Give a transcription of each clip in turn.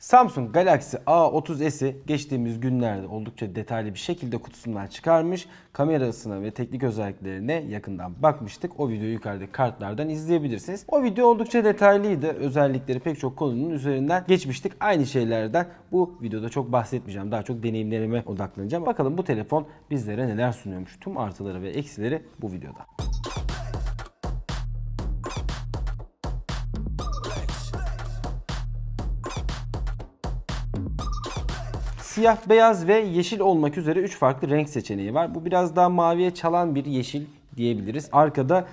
Samsung Galaxy A30s'i geçtiğimiz günlerde oldukça detaylı bir şekilde kutusundan çıkarmış. Kamerasına ve teknik özelliklerine yakından bakmıştık. O videoyu yukarıdaki kartlardan izleyebilirsiniz. O video oldukça detaylıydı, özellikleri pek çok konunun üzerinden geçmiştik. Aynı şeylerden bu videoda çok bahsetmeyeceğim. Daha çok deneyimlerime odaklanacağım. Bakalım bu telefon bizlere neler sunuyormuş. Tüm artıları ve eksileri bu videoda. siyah, beyaz ve yeşil olmak üzere 3 farklı renk seçeneği var. Bu biraz daha maviye çalan bir yeşil diyebiliriz. Arkada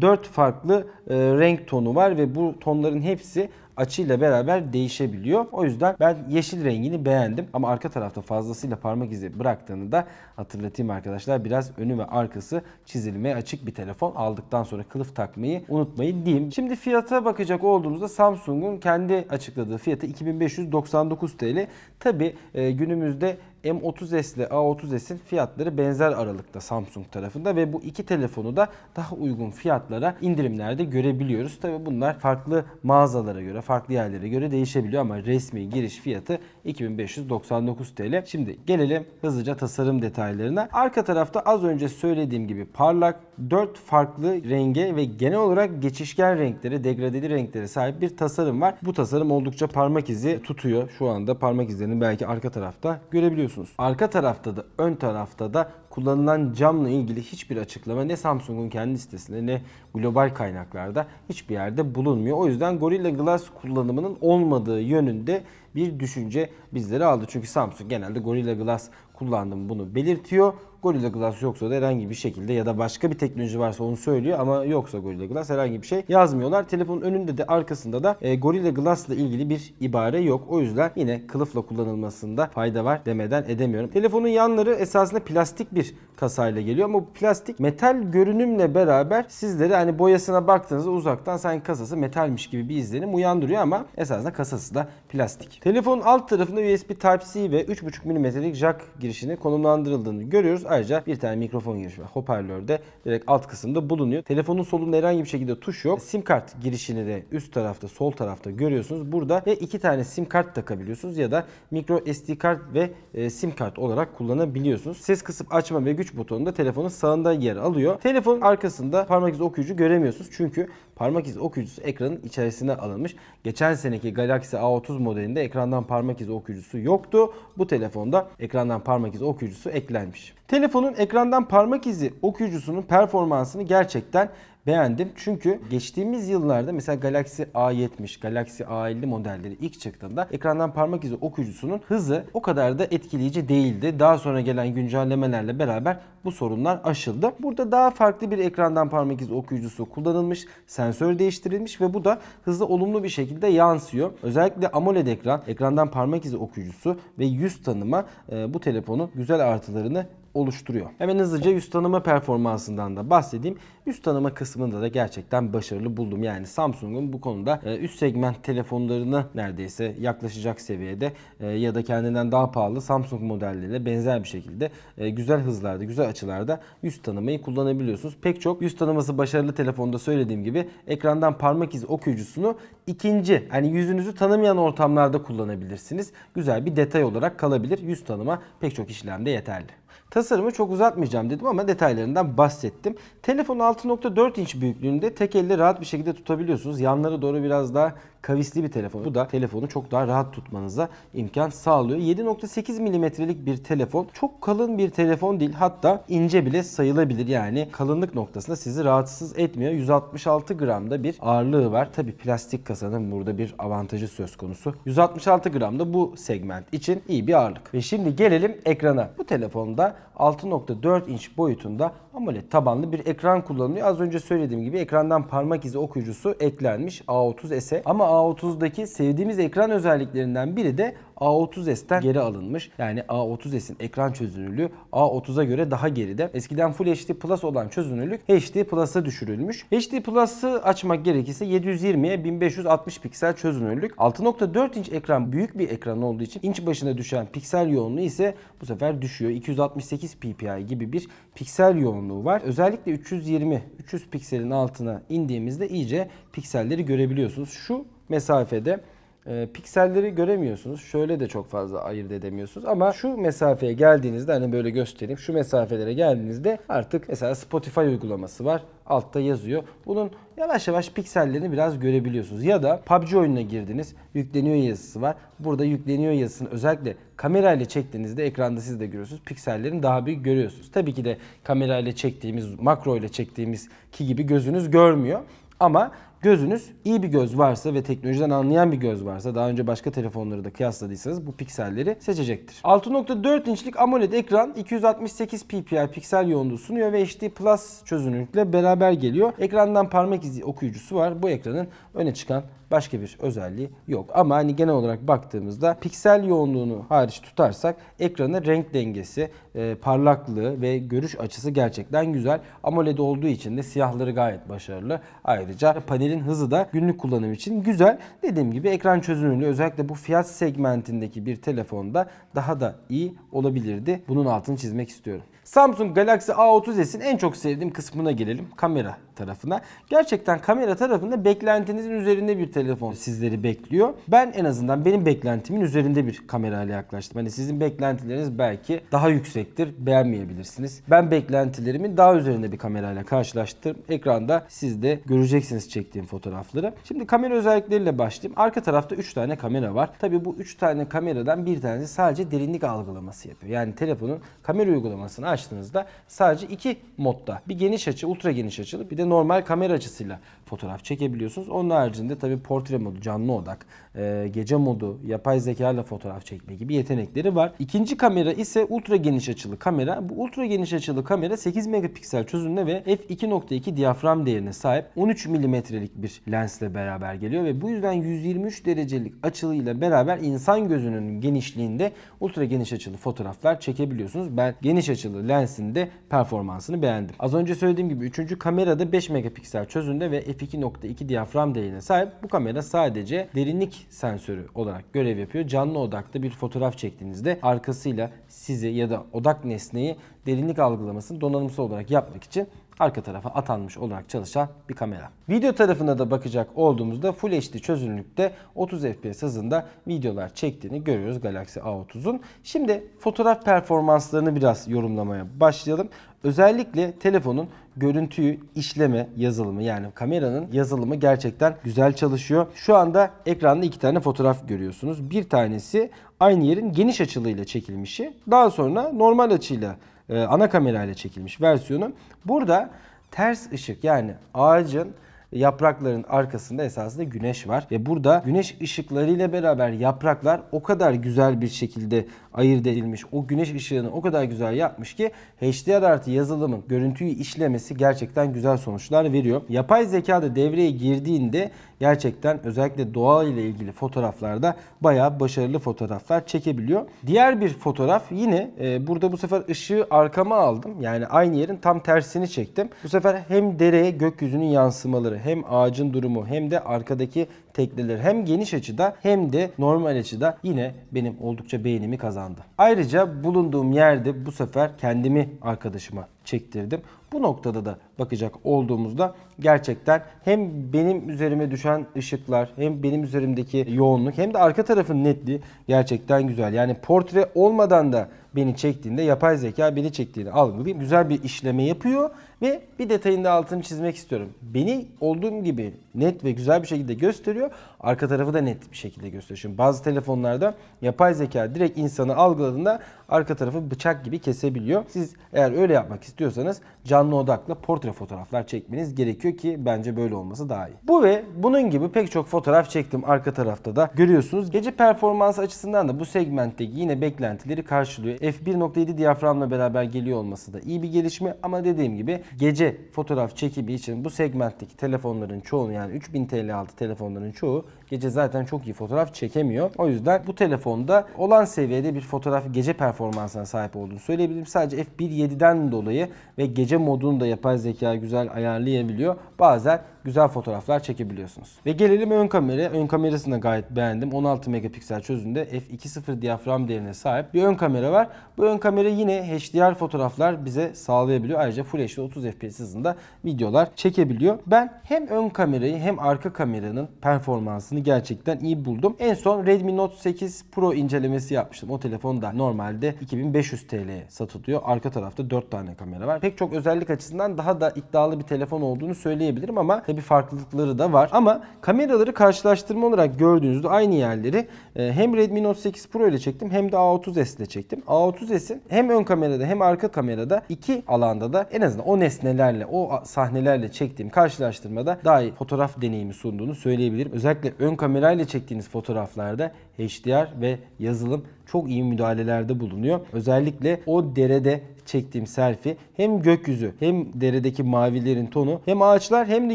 4 farklı e, renk tonu var ve bu tonların hepsi açıyla beraber değişebiliyor. O yüzden ben yeşil rengini beğendim ama arka tarafta fazlasıyla parmak izi bıraktığını da hatırlatayım arkadaşlar. Biraz önü ve arkası çizilmeye açık bir telefon aldıktan sonra kılıf takmayı unutmayın diyeyim. Şimdi fiyata bakacak olduğumuzda Samsung'un kendi açıkladığı fiyatı 2599 TL. Tabi günümüzde M30S ile A30S'in fiyatları benzer aralıkta Samsung tarafında ve bu iki telefonu da daha uygun fiyatlara indirimlerde görebiliyoruz. Tabi bunlar farklı mağazalara göre, farklı yerlere göre değişebiliyor ama resmi giriş fiyatı 2599 TL. Şimdi gelelim hızlıca tasarım detaylarına. Arka tarafta az önce söylediğim gibi parlak, 4 farklı renge ve genel olarak geçişken renklere, degradeli renklere sahip bir tasarım var. Bu tasarım oldukça parmak izi tutuyor. Şu anda parmak izlerini belki arka tarafta görebiliyorsunuz musunuz? Arka tarafta da ön tarafta da kullanılan camla ilgili hiçbir açıklama ne Samsung'un kendi sitesinde ne global kaynaklarda hiçbir yerde bulunmuyor. O yüzden Gorilla Glass kullanımının olmadığı yönünde bir düşünce bizleri aldı. Çünkü Samsung genelde Gorilla Glass kullandım bunu belirtiyor. Gorilla Glass yoksa da herhangi bir şekilde ya da başka bir teknoloji varsa onu söylüyor ama yoksa Gorilla Glass herhangi bir şey yazmıyorlar. Telefonun önünde de arkasında da e, Gorilla Glass ile ilgili bir ibare yok. O yüzden yine kılıfla kullanılmasında fayda var demeden edemiyorum. Telefonun yanları esasında plastik bir kasayla geliyor ama bu plastik metal görünümle beraber sizleri hani boyasına baktığınızda uzaktan sanki kasası metalmiş gibi bir izlenim uyandırıyor ama esasında kasası da plastik. Telefonun alt tarafında USB Type-C ve 3.5 mm'lik jack girişini konumlandırıldığını görüyoruz. Ayrıca bir tane mikrofon girişi hoparlör de direkt alt kısımda bulunuyor. Telefonun solunda herhangi bir şekilde tuş yok. Sim kart girişini de üst tarafta, sol tarafta görüyorsunuz. Burada ya iki tane sim kart takabiliyorsunuz ya da micro SD kart ve e, sim kart olarak kullanabiliyorsunuz. Ses kısıp açma ve güç butonu da telefonun sağında yer alıyor. Telefon arkasında parmak izi okuyucu göremiyorsunuz. Çünkü Parmak izi okuyucusu ekranın içerisine alınmış. Geçen seneki Galaxy A30 modelinde ekrandan parmak izi okuyucusu yoktu. Bu telefonda ekrandan parmak izi okuyucusu eklenmiş. Telefonun ekrandan parmak izi okuyucusunun performansını gerçekten beğendim. Çünkü geçtiğimiz yıllarda mesela Galaxy A70, Galaxy A50 modelleri ilk çıktığında ekrandan parmak izi okuyucusunun hızı o kadar da etkileyici değildi. Daha sonra gelen güncellemelerle beraber bu sorunlar aşıldı. Burada daha farklı bir ekrandan parmak izi okuyucusu kullanılmış, sensör değiştirilmiş ve bu da hızı olumlu bir şekilde yansıyor. Özellikle AMOLED ekran, ekrandan parmak izi okuyucusu ve yüz tanıma e, bu telefonun güzel artılarını oluşturuyor. Hemen hızlıca yüz tanıma performansından da bahsedeyim. Üst tanıma kısmında da gerçekten başarılı buldum. Yani Samsung'un bu konuda e, üst segment telefonlarını neredeyse yaklaşacak seviyede e, ya da kendinden daha pahalı Samsung modelleriyle benzer bir şekilde e, güzel hızlarda, güzel açılarda yüz tanımayı kullanabiliyorsunuz. Pek çok yüz tanıması başarılı telefonda söylediğim gibi ekrandan parmak izi okuyucusunu ikinci yani yüzünüzü tanımayan ortamlarda kullanabilirsiniz. Güzel bir detay olarak kalabilir. Yüz tanıma pek çok işlemde yeterli. Tasarımı çok uzatmayacağım dedim ama detaylarından bahsettim. telefon 6.4 inç büyüklüğünde tek elle rahat bir şekilde tutabiliyorsunuz. Yanlara doğru biraz daha kavisli bir telefon. Bu da telefonu çok daha rahat tutmanıza imkan sağlıyor. 7.8 milimetrelik bir telefon. Çok kalın bir telefon değil. Hatta ince bile sayılabilir. Yani kalınlık noktasında sizi rahatsız etmiyor. 166 gramda bir ağırlığı var. Tabi plastik kasanın burada bir avantajı söz konusu. 166 gramda bu segment için iyi bir ağırlık. Ve şimdi gelelim ekrana. Bu telefonda 6.4 inç boyutunda AMOLED tabanlı bir ekran kullanılıyor. Az önce söylediğim gibi ekrandan parmak izi okuyucusu eklenmiş A30S'e. Ama A30'daki sevdiğimiz ekran özelliklerinden biri de A30s'ten geri alınmış. Yani A30s'in ekran çözünürlüğü A30'a göre daha geride. Eskiden Full HD Plus olan çözünürlük HD Plus'a düşürülmüş. HD Plus'ı açmak gerekirse 720'ye 1560 piksel çözünürlük. 6.4 inç ekran büyük bir ekran olduğu için inç başına düşen piksel yoğunluğu ise bu sefer düşüyor. 268 ppi gibi bir piksel yoğunluğu var. Özellikle 320 300 pikselin altına indiğimizde iyice pikselleri görebiliyorsunuz. Şu mesafede e, pikselleri göremiyorsunuz. Şöyle de çok fazla ayırt edemiyorsunuz. Ama şu mesafeye geldiğinizde hani böyle göstereyim. Şu mesafelere geldiğinizde artık mesela Spotify uygulaması var. Altta yazıyor. Bunun yavaş yavaş piksellerini biraz görebiliyorsunuz. Ya da PUBG oyununa girdiniz. Yükleniyor yazısı var. Burada yükleniyor yazısını özellikle kamerayla çektiğinizde ekranda siz de görüyorsunuz. Piksellerini daha büyük görüyorsunuz. Tabii ki de kamerayla çektiğimiz, makro ile çektiğimiz ki gibi gözünüz görmüyor. Ama Gözünüz iyi bir göz varsa ve teknolojiden anlayan bir göz varsa daha önce başka telefonları da kıyasladıysanız bu pikselleri seçecektir. 6.4 inçlik AMOLED ekran 268 ppi piksel yoğunluğu sunuyor ve HD Plus çözünürlükle beraber geliyor. Ekrandan parmak izi okuyucusu var. Bu ekranın öne çıkan Başka bir özelliği yok. Ama hani genel olarak baktığımızda piksel yoğunluğunu hariç tutarsak ekranın renk dengesi, e, parlaklığı ve görüş açısı gerçekten güzel. AMOLED olduğu için de siyahları gayet başarılı. Ayrıca panelin hızı da günlük kullanım için güzel. Dediğim gibi ekran çözünürlüğü özellikle bu fiyat segmentindeki bir telefonda daha da iyi olabilirdi. Bunun altını çizmek istiyorum. Samsung Galaxy A30s'in en çok sevdiğim kısmına gelelim. Kamera tarafına. Gerçekten kamera tarafında beklentinizin üzerinde bir telefon sizleri bekliyor. Ben en azından benim beklentimin üzerinde bir kamera ile yaklaştım. Hani sizin beklentileriniz belki daha yüksektir, beğenmeyebilirsiniz. Ben beklentilerimin daha üzerinde bir kamera ile karşılaştım. Ekranda siz de göreceksiniz çektiğim fotoğrafları. Şimdi kamera özellikleriyle başlayayım. Arka tarafta 3 tane kamera var. tabi bu 3 tane kameradan bir tanesi sadece derinlik algılaması yapıyor. Yani telefonun kamera uygulamasını açtığınızda sadece iki modda bir geniş açı ultra geniş açılı bir de normal kamera açısıyla fotoğraf çekebiliyorsunuz. Onun haricinde tabii portre modu, canlı odak, e, gece modu, yapay zeka ile fotoğraf çekme gibi yetenekleri var. İkinci kamera ise ultra geniş açılı kamera. Bu ultra geniş açılı kamera 8 megapiksel çözünürlüğe ve f2.2 diyafram değerine sahip 13 milimetrelik bir lensle beraber geliyor ve bu yüzden 123 derecelik açılıyla beraber insan gözünün genişliğinde ultra geniş açılı fotoğraflar çekebiliyorsunuz. Ben geniş açılı lensin de performansını beğendim. Az önce söylediğim gibi 3. kamerada 5 megapiksel çözünürlüğe ve f2.2 diyafram değerine sahip. Bu kamera sadece derinlik sensörü olarak görev yapıyor. Canlı odakta bir fotoğraf çektiğinizde arkasıyla sizi ya da odak nesneyi derinlik algılamasını donanımsal olarak yapmak için arka tarafa atanmış olarak çalışan bir kamera. Video tarafına da bakacak olduğumuzda Full HD çözünürlükte 30 FPS hızında videolar çektiğini görüyoruz Galaxy A30'un. Şimdi fotoğraf performanslarını biraz yorumlamaya başlayalım. Özellikle telefonun görüntüyü işleme yazılımı yani kameranın yazılımı gerçekten güzel çalışıyor. Şu anda ekranda iki tane fotoğraf görüyorsunuz. Bir tanesi aynı yerin geniş açılıyla çekilmişi. Daha sonra normal açıyla çekilmişi e, ana kamerayla çekilmiş versiyonu. Burada ters ışık yani ağacın yaprakların arkasında esasında güneş var. Ve burada güneş ışıklarıyla beraber yapraklar o kadar güzel bir şekilde ayırt edilmiş. O güneş ışığını o kadar güzel yapmış ki HDR artı yazılımın görüntüyü işlemesi gerçekten güzel sonuçlar veriyor. Yapay zeka da devreye girdiğinde gerçekten özellikle doğal ile ilgili fotoğraflarda bayağı başarılı fotoğraflar çekebiliyor. Diğer bir fotoğraf yine e, burada bu sefer ışığı arkama aldım. Yani aynı yerin tam tersini çektim. Bu sefer hem dereye gökyüzünün yansımaları hem ağacın durumu hem de arkadaki tekneler hem geniş açıda hem de normal açıda yine benim oldukça beğenimi kazandı. Ayrıca bulunduğum yerde bu sefer kendimi arkadaşıma çektirdim. Bu noktada da bakacak olduğumuzda gerçekten hem benim üzerime düşen ışıklar hem benim üzerimdeki yoğunluk hem de arka tarafın netliği gerçekten güzel. Yani portre olmadan da beni çektiğinde yapay zeka beni çektiğini algılayıp güzel bir işleme yapıyor ve bir detayında altını çizmek istiyorum. Beni olduğum gibi net ve güzel bir şekilde gösteriyor. Arka tarafı da net bir şekilde gösteriyor. Şimdi bazı telefonlarda yapay zeka direkt insanı algıladığında arka tarafı bıçak gibi kesebiliyor. Siz eğer öyle yapmak istiyorsanız canlı odaklı portre fotoğraflar çekmeniz gerekiyor ki bence böyle olması daha iyi. Bu ve bunun gibi pek çok fotoğraf çektim arka tarafta da görüyorsunuz. Gece performans açısından da bu segmentteki yine beklentileri karşılıyor. F1.7 diyaframla beraber geliyor olması da iyi bir gelişme ama dediğim gibi gece fotoğraf çekimi için bu segmentteki telefonların çoğunu yani yani 3000 TL altı telefonların çoğu Gece zaten çok iyi fotoğraf çekemiyor. O yüzden bu telefonda olan seviyede bir fotoğraf gece performansına sahip olduğunu söyleyebilirim. Sadece f1.7'den dolayı ve gece modunu da yapay zeka güzel ayarlayabiliyor. Bazen güzel fotoğraflar çekebiliyorsunuz. Ve gelelim ön kameraya. Ön kamerasını da gayet beğendim. 16 megapiksel çözünde f2.0 diyafram değerine sahip bir ön kamera var. Bu ön kamera yine HDR fotoğraflar bize sağlayabiliyor. Ayrıca Full HD 30 FPS hızında videolar çekebiliyor. Ben hem ön kamerayı hem arka kameranın performansını performansını gerçekten iyi buldum. En son Redmi Note 8 Pro incelemesi yapmıştım. O telefon da normalde 2500 TL'ye satılıyor. Arka tarafta 4 tane kamera var. Pek çok özellik açısından daha da iddialı bir telefon olduğunu söyleyebilirim ama tabi farklılıkları da var. Ama kameraları karşılaştırma olarak gördüğünüzde aynı yerleri e, hem Redmi Note 8 Pro ile çektim hem de A30s ile çektim. A30s'in hem ön kamerada hem arka kamerada iki alanda da en azından o nesnelerle, o sahnelerle çektiğim karşılaştırmada daha iyi fotoğraf deneyimi sunduğunu söyleyebilirim. Özellikle Ön kamerayla çektiğiniz fotoğraflarda HDR ve yazılım çok iyi müdahalelerde bulunuyor. Özellikle o derede çektiğim selfie hem gökyüzü hem deredeki mavilerin tonu hem ağaçlar hem de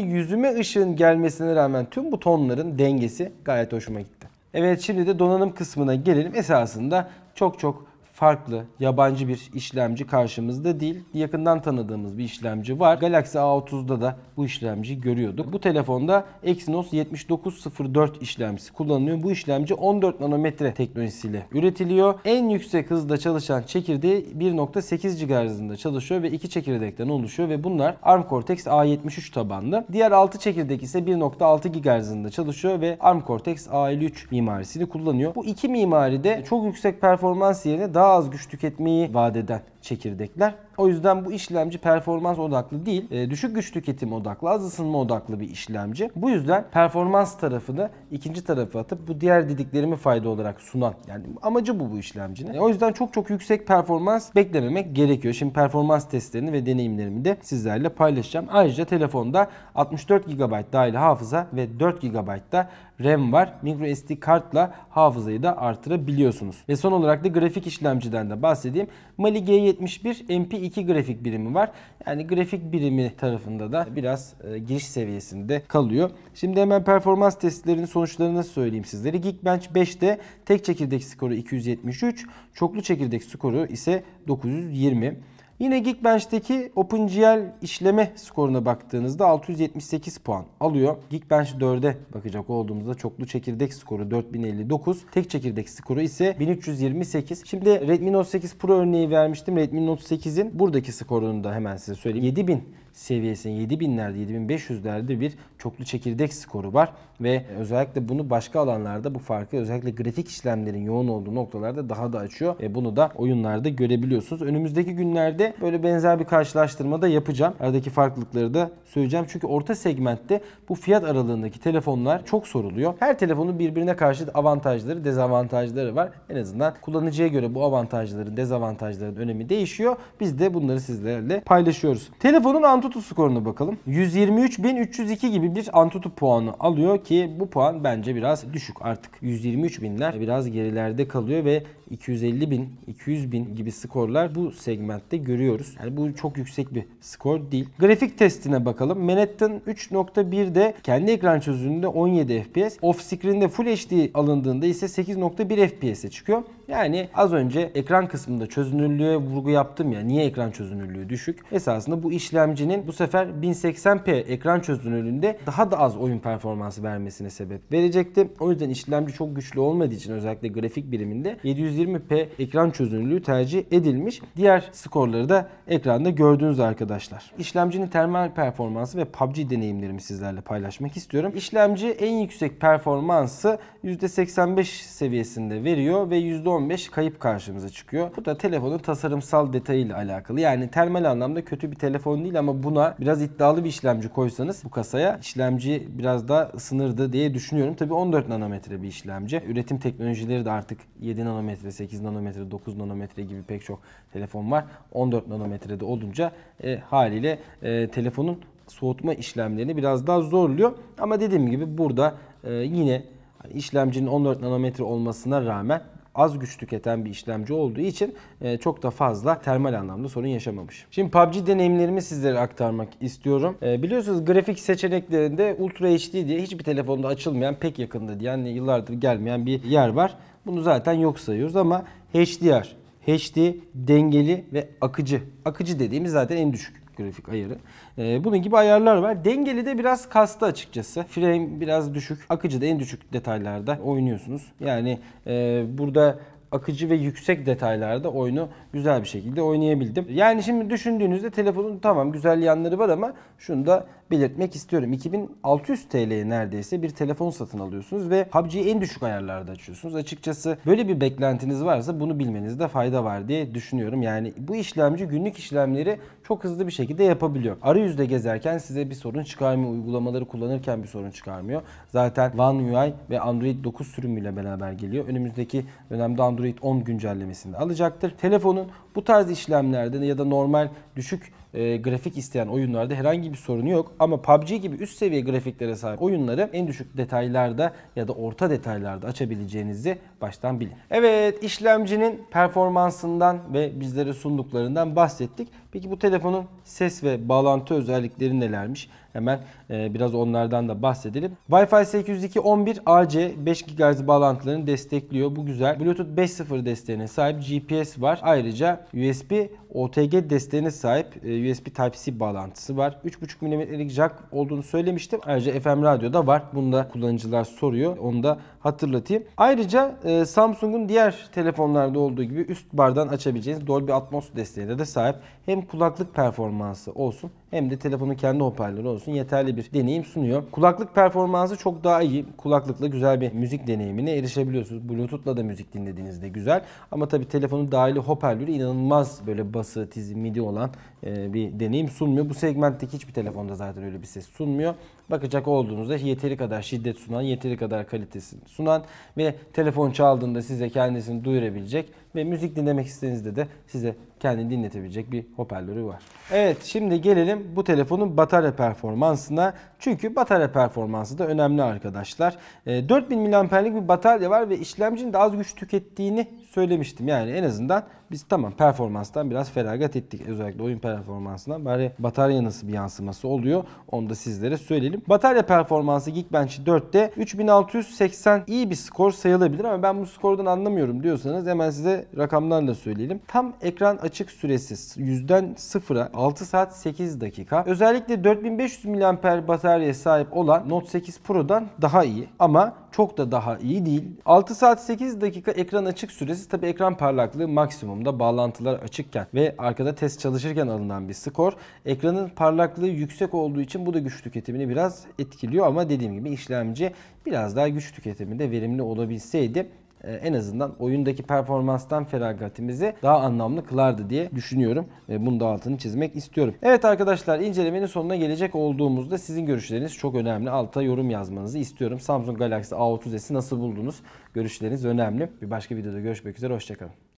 yüzüme ışığın gelmesine rağmen tüm bu tonların dengesi gayet hoşuma gitti. Evet şimdi de donanım kısmına gelelim. Esasında çok çok farklı, yabancı bir işlemci karşımızda değil. Yakından tanıdığımız bir işlemci var. Galaxy A30'da da bu işlemci görüyorduk. Bu telefonda Exynos 7904 işlemcisi kullanılıyor. Bu işlemci 14 nanometre teknolojisiyle üretiliyor. En yüksek hızda çalışan çekirdeği 1.8 GHz'ında çalışıyor ve iki çekirdekten oluşuyor ve bunlar ARM Cortex A73 tabanlı. Diğer 6 çekirdek ise 1.6 GHz'ında çalışıyor ve ARM Cortex A53 mimarisini kullanıyor. Bu iki mimari de çok yüksek performans yerine daha daha az güç tüketmeyi vaat eden çekirdekler. O yüzden bu işlemci performans odaklı değil, e, düşük güç tüketim odaklı, az ısınma odaklı bir işlemci. Bu yüzden performans tarafını ikinci tarafa atıp bu diğer dediklerimi fayda olarak sunan yani amacı bu bu işlemcinin. E, o yüzden çok çok yüksek performans beklememek gerekiyor. Şimdi performans testlerini ve deneyimlerimi de sizlerle paylaşacağım. Ayrıca telefonda 64 GB dahil hafıza ve 4 GB da RAM var. Micro SD kartla hafızayı da artırabiliyorsunuz. Ve son olarak da grafik işlemciden de bahsedeyim. Mali G7 %71 MP2 grafik birimi var. Yani grafik birimi tarafında da biraz e, giriş seviyesinde kalıyor. Şimdi hemen performans testlerinin sonuçlarını söyleyeyim sizlere. Geekbench 5'te tek çekirdek skoru 273, çoklu çekirdek skoru ise 920. Yine Geekbench'teki OpenGL işleme skoruna baktığınızda 678 puan alıyor. Geekbench 4'e bakacak olduğumuzda çoklu çekirdek skoru 4059, tek çekirdek skoru ise 1328. Şimdi Redmi Note 8 Pro örneği vermiştim. Redmi Note 8'in buradaki skorunu da hemen size söyleyeyim. 7000 seviyesinde 7000'lerde 7500'lerde bir çoklu çekirdek skoru var ve özellikle bunu başka alanlarda bu farkı özellikle grafik işlemlerin yoğun olduğu noktalarda daha da açıyor ve bunu da oyunlarda görebiliyorsunuz. Önümüzdeki günlerde böyle benzer bir karşılaştırma da yapacağım. Aradaki farklılıkları da söyleyeceğim. Çünkü orta segmentte bu fiyat aralığındaki telefonlar çok soruluyor. Her telefonun birbirine karşı avantajları, dezavantajları var. En azından kullanıcıya göre bu avantajların, dezavantajların önemi değişiyor. Biz de bunları sizlerle paylaşıyoruz. Telefonun Antutu skoruna bakalım. 123.302 gibi bir Antutu puanı alıyor ki bu puan bence biraz düşük artık. 123 binler biraz gerilerde kalıyor ve 250 bin, 200 bin gibi skorlar bu segmentte görüyoruz görüyoruz. Yani bu çok yüksek bir skor değil. Grafik testine bakalım. Manhattan 3.1'de kendi ekran çözünürlüğünde 17 FPS. Off screen'de Full HD alındığında ise 8.1 FPS'e çıkıyor. Yani az önce ekran kısmında çözünürlüğe vurgu yaptım ya. Niye ekran çözünürlüğü düşük? Esasında bu işlemcinin bu sefer 1080p ekran çözünürlüğünde daha da az oyun performansı vermesine sebep verecekti. O yüzden işlemci çok güçlü olmadığı için özellikle grafik biriminde 720p ekran çözünürlüğü tercih edilmiş. Diğer skorları da ekranda gördüğünüz arkadaşlar. İşlemcinin termal performansı ve PUBG deneyimlerimi sizlerle paylaşmak istiyorum. İşlemci en yüksek performansı %85 seviyesinde veriyor ve %10 15 kayıp karşımıza çıkıyor. Bu da telefonun tasarımsal detayıyla alakalı. Yani termal anlamda kötü bir telefon değil ama buna biraz iddialı bir işlemci koysanız bu kasaya işlemci biraz daha ısınırdı diye düşünüyorum. Tabii 14 nanometre bir işlemci. Üretim teknolojileri de artık 7 nanometre, 8 nanometre, 9 nanometre gibi pek çok telefon var. 14 nanometrede olunca e, haliyle e, telefonun soğutma işlemlerini biraz daha zorluyor. Ama dediğim gibi burada e, yine hani işlemcinin 14 nanometre olmasına rağmen az güç tüketen bir işlemci olduğu için e, çok da fazla termal anlamda sorun yaşamamış. Şimdi PUBG deneyimlerimi sizlere aktarmak istiyorum. E, biliyorsunuz grafik seçeneklerinde Ultra HD diye hiçbir telefonda açılmayan pek yakında diye yani yıllardır gelmeyen bir yer var. Bunu zaten yok sayıyoruz ama HDR HD, dengeli ve akıcı. Akıcı dediğimiz zaten en düşük grafik ayarı. Ee, bunun gibi ayarlar var. Dengeli de biraz kastı açıkçası. Frame biraz düşük. Akıcı da en düşük detaylarda oynuyorsunuz. Yani e, burada akıcı ve yüksek detaylarda oyunu güzel bir şekilde oynayabildim. Yani şimdi düşündüğünüzde telefonun tamam güzel yanları var ama şunu da belirtmek istiyorum. 2600 TL'ye neredeyse bir telefon satın alıyorsunuz ve PUBG'yi en düşük ayarlarda açıyorsunuz. Açıkçası böyle bir beklentiniz varsa bunu bilmenizde fayda var diye düşünüyorum. Yani bu işlemci günlük işlemleri çok hızlı bir şekilde yapabiliyor. Arayüzde gezerken size bir sorun çıkarmıyor. Uygulamaları kullanırken bir sorun çıkarmıyor. Zaten One UI ve Android 9 sürümüyle beraber geliyor. Önümüzdeki dönemde Android Android 10 güncellemesinde alacaktır. Telefonun bu tarz işlemlerde ya da normal düşük e, grafik isteyen oyunlarda herhangi bir sorunu yok. Ama PUBG gibi üst seviye grafiklere sahip oyunları en düşük detaylarda ya da orta detaylarda açabileceğinizi baştan bilin. Evet işlemcinin performansından ve bizlere sunduklarından bahsettik. Peki bu telefonun ses ve bağlantı özellikleri nelermiş? Hemen e, biraz onlardan da bahsedelim. Wi-Fi 802.11 AC 5 GHz bağlantılarını destekliyor. Bu güzel. Bluetooth 5.0 desteğine sahip GPS var. Ayrıca USB OTG desteğine sahip e, USB Type-C bağlantısı var. 3.5 mm'lik jack olduğunu söylemiştim. Ayrıca FM radyo da var. Bunu da kullanıcılar soruyor. Onu da hatırlatayım. Ayrıca e, Samsung'un diğer telefonlarda olduğu gibi üst bardan açabileceğiniz Dolby Atmos desteğine de sahip hem kulaklık performansı olsun hem de telefonun kendi hoparlörü olsun yeterli bir deneyim sunuyor. Kulaklık performansı çok daha iyi. Kulaklıkla güzel bir müzik deneyimine erişebiliyorsunuz. Bluetooth'la da müzik dinlediğinizde güzel. Ama tabi telefonun dahili hoparlörü inanılmaz böyle bası, tizi, midi olan e, bir deneyim sunmuyor. Bu segmentteki hiçbir telefonda zaten öyle bir ses sunmuyor. Bakacak olduğunuzda yeteri kadar şiddet sunan, yeteri kadar kalitesini sunan ve telefon çaldığında size kendisini duyurabilecek ve müzik dinlemek istediğinizde de size kendini dinletebilecek bir hoparlörü var. Evet şimdi gelelim bu telefonun batarya performansına. Çünkü batarya performansı da önemli arkadaşlar. 4000 e, mAh'lik bir batarya var ve işlemcinin de az güç tükettiğini söylemiştim. Yani en azından biz tamam performanstan biraz feragat ettik. Özellikle oyun performansına Bari batarya nasıl bir yansıması oluyor onu da sizlere söyleyelim. Batarya performansı Geekbench 4'te 3680 iyi bir skor sayılabilir ama ben bu skordan anlamıyorum diyorsanız hemen size rakamlarla söyleyelim. Tam ekran açık süresi 100'den 0'a 6 saat 8 dakika dakika. Özellikle 4500 mAh bataryaya sahip olan Note 8 Pro'dan daha iyi ama çok da daha iyi değil. 6 saat 8 dakika ekran açık süresi tabi ekran parlaklığı maksimumda bağlantılar açıkken ve arkada test çalışırken alınan bir skor. Ekranın parlaklığı yüksek olduğu için bu da güç tüketimini biraz etkiliyor ama dediğim gibi işlemci biraz daha güç tüketiminde verimli olabilseydi ee, en azından oyundaki performanstan feragatimizi daha anlamlı kılardı diye düşünüyorum. Bunun da altını çizmek istiyorum. Evet arkadaşlar incelemenin sonuna gelecek olduğumuzda sizin görüşleriniz çok önemli. Alta yorum yazmanızı istiyorum. Samsung Galaxy A30s'i nasıl buldunuz? Görüşleriniz önemli. Bir başka videoda görüşmek üzere. Hoşçakalın.